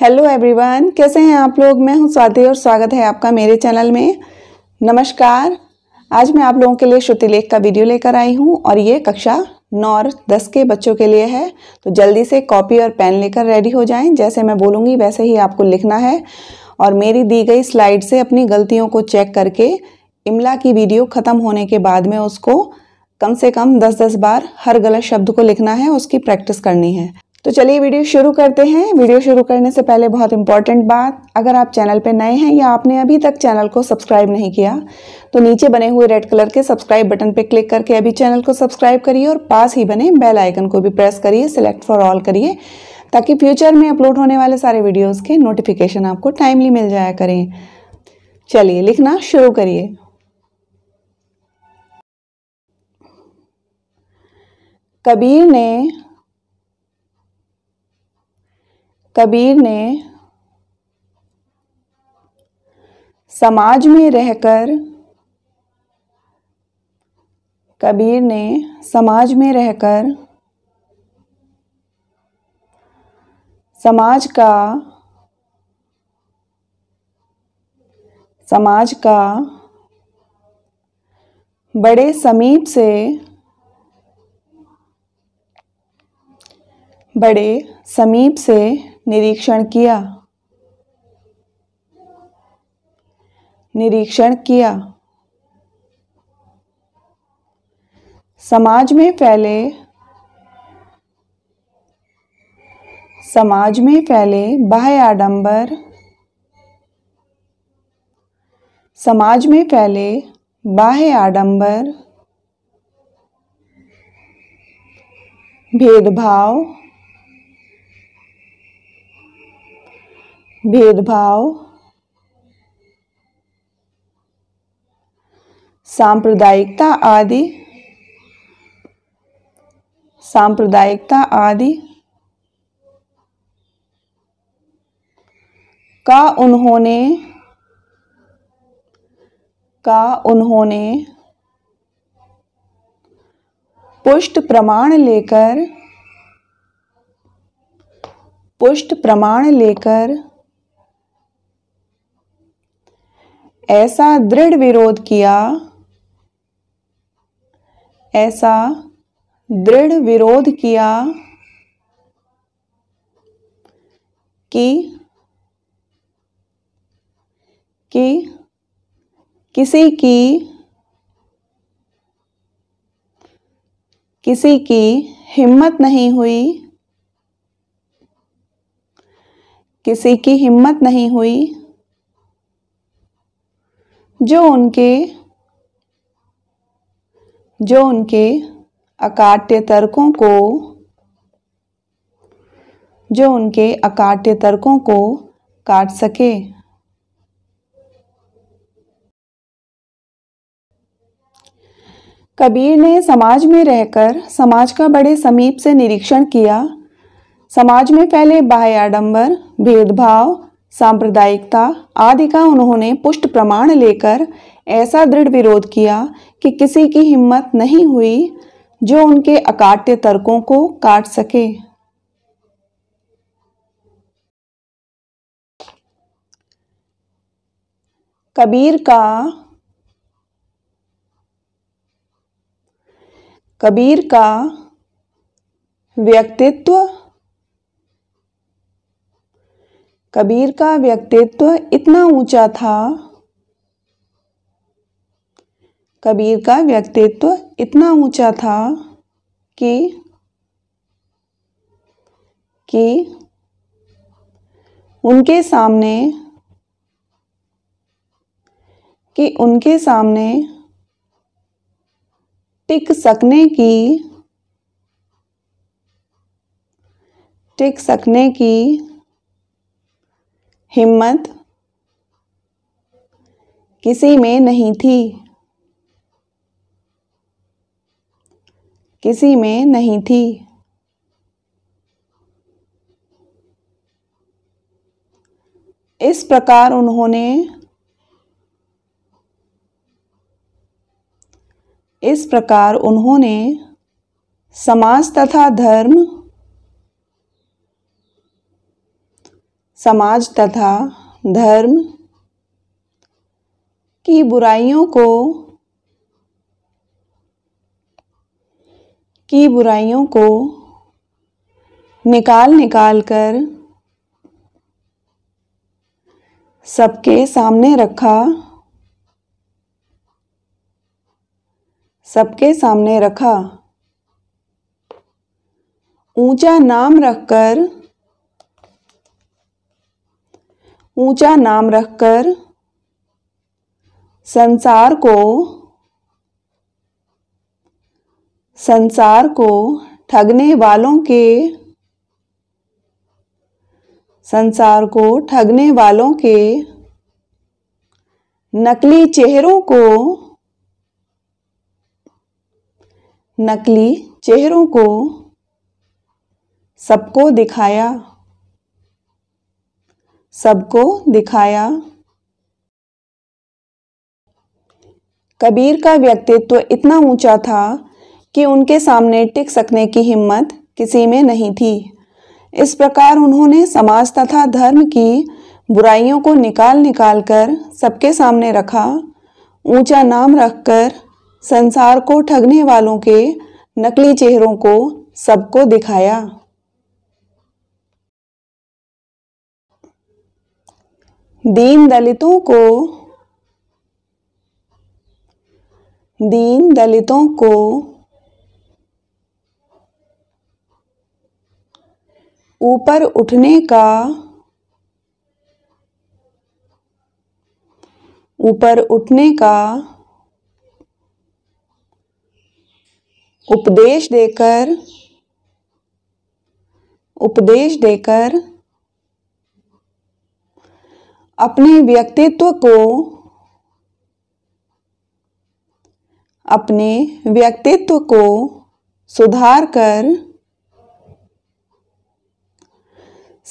hello everyone कैसे हैं आप लोग मैं हूं स्वाति और स्वागत है आपका मेरे चैनल में नमस्कार आज मैं आप लोगों के लिए श्रुतिलेख का वीडियो लेकर आई हूं और ये कक्षा नौ और दस के बच्चों के लिए है तो जल्दी से कॉपी और पेन लेकर रेडी हो जाएं जैसे मैं बोलूँगी वैसे ही आपको लिखना है और मेरी दी गई स्लाइड से अपनी गलतियों को चेक करके इमला की वीडियो ख़त्म होने के बाद में उसको कम से कम दस दस बार हर गलत शब्द को लिखना है उसकी प्रैक्टिस करनी है तो चलिए वीडियो शुरू करते हैं वीडियो शुरू करने से पहले बहुत इंपॉर्टेंट बात अगर आप चैनल पर नए हैं या आपने अभी तक चैनल को सब्सक्राइब नहीं किया तो नीचे बने हुए रेड कलर के सब्सक्राइब बटन पर क्लिक करके अभी चैनल को सब्सक्राइब करिए और पास ही बने बेल आइकन को भी प्रेस करिए सिलेक्ट फॉर ऑल करिए ताकि फ्यूचर में अपलोड होने वाले सारे वीडियोज़ के नोटिफिकेशन आपको टाइमली मिल जाया करें चलिए लिखना शुरू करिए कबीर ने कबीर ने समाज में रहकर कबीर ने समाज में रहकर समाज का समाज का बड़े समीप से बड़े समीप से निरीक्षण किया निरीक्षण किया समाज में फैले समाज में फैले बाह्य आडंबर समाज में फैले बाह्य आडंबर भेदभाव भेदभाव सांप्रदायिकता आदि सांप्रदायिकता आदि का उन्होंने का उन्होंने पुष्ट प्रमाण लेकर पुष्ट प्रमाण लेकर ऐसा दृढ़ विरोध किया ऐसा दृढ़ विरोध किया कि कि किसी की किसी की हिम्मत नहीं हुई किसी की हिम्मत नहीं हुई जो उनके जो उनके अकाट्य तर्कों को जो उनके अकाट्य तर्कों को काट सके कबीर ने समाज में रहकर समाज का बड़े समीप से निरीक्षण किया समाज में फैले बाह्य आडंबर भेदभाव सांप्रदायिकता आदि का उन्होंने पुष्ट प्रमाण लेकर ऐसा दृढ़ विरोध किया कि किसी की हिम्मत नहीं हुई जो उनके अकाट्य तर्कों को काट सके कबीर का कबीर का व्यक्तित्व कबीर का व्यक्तित्व इतना ऊंचा था कबीर का व्यक्तित्व इतना ऊंचा था कि कि उनके सामने कि उनके सामने टिक सकने की टिक सकने की हिम्मत किसी में नहीं थी किसी में नहीं थी इस प्रकार उन्होंने इस प्रकार उन्होंने समाज तथा धर्म समाज तथा धर्म की बुराइयों को की बुराइयों को निकाल निकाल कर सबके सामने रखा सबके सामने रखा ऊंचा नाम रखकर ऊंचा नाम रखकर संसार को संसार को ठगने वालों के संसार को ठगने वालों के नकली चेहरों को नकली चेहरों को सबको दिखाया सबको दिखाया कबीर का व्यक्तित्व इतना ऊंचा था कि उनके सामने टिक सकने की हिम्मत किसी में नहीं थी इस प्रकार उन्होंने समाज तथा धर्म की बुराइयों को निकाल निकाल कर सबके सामने रखा ऊंचा नाम रखकर संसार को ठगने वालों के नकली चेहरों को सबको दिखाया दीन दलितों को दीन दलितों को ऊपर उठने का ऊपर उठने का उपदेश देकर उपदेश देकर अपने व्यक्तित्व को अपने व्यक्तित्व को सुधार कर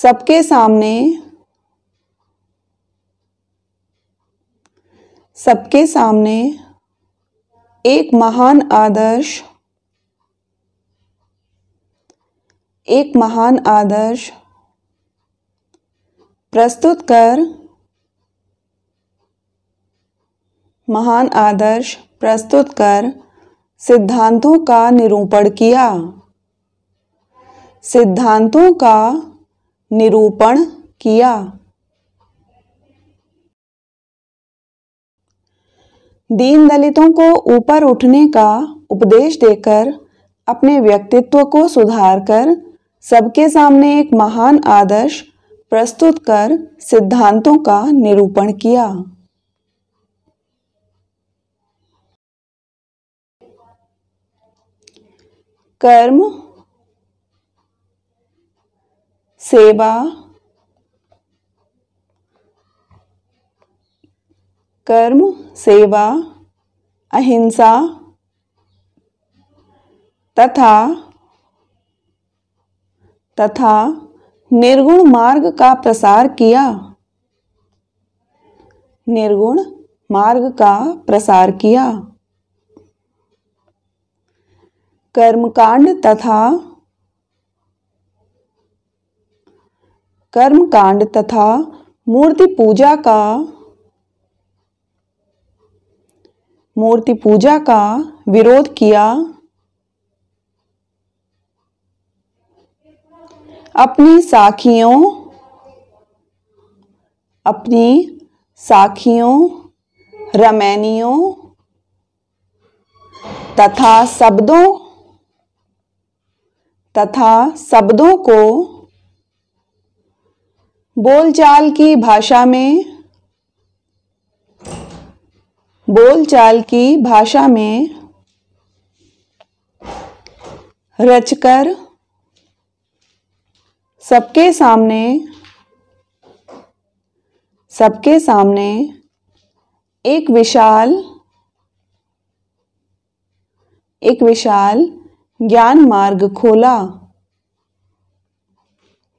सबके सामने सबके सामने एक महान आदर्श एक महान आदर्श प्रस्तुत कर महान आदर्श प्रस्तुत कर सिद्धांतों का निरूपण किया सिद्धांतों का निरूपण किया दीन दलितों को ऊपर उठने का उपदेश देकर अपने व्यक्तित्व को सुधार कर सबके सामने एक महान आदर्श प्रस्तुत कर सिद्धांतों का निरूपण किया कर्म सेवा कर्म सेवा अहिंसा तथा तथा निर्गुण मार्ग का प्रसार किया निर्गुण मार्ग का प्रसार किया कर्मकांड तथा कर्मकांड तथा मूर्ति पूजा का मूर्ति पूजा का विरोध किया अपनी साखियों अपनी साखियों रमैनियों तथा शब्दों तथा शब्दों को बोलचाल की भाषा में बोलचाल की भाषा में रचकर सबके सामने सबके सामने एक विशाल एक विशाल ज्ञान मार्ग खोला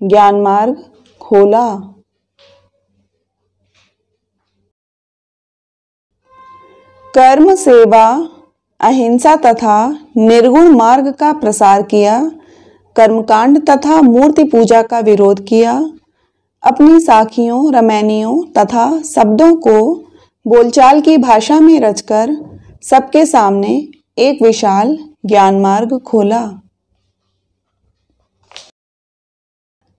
ज्ञान मार्ग खोला कर्म सेवा अहिंसा तथा निर्गुण मार्ग का प्रसार किया कर्मकांड तथा मूर्ति पूजा का विरोध किया अपनी साखियों रमैनियों तथा शब्दों को बोलचाल की भाषा में रचकर सबके सामने एक विशाल ज्ञान मार्ग खोला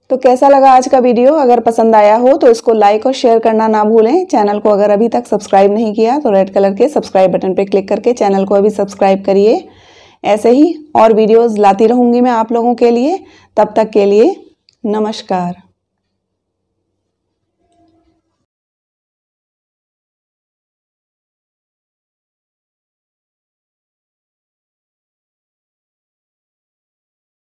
तो कैसा लगा आज का वीडियो अगर पसंद आया हो तो इसको लाइक और शेयर करना ना भूलें चैनल को अगर अभी तक सब्सक्राइब नहीं किया तो रेड कलर के सब्सक्राइब बटन पर क्लिक करके चैनल को अभी सब्सक्राइब करिए ऐसे ही और वीडियोस लाती रहूँगी मैं आप लोगों के लिए तब तक के लिए नमस्कार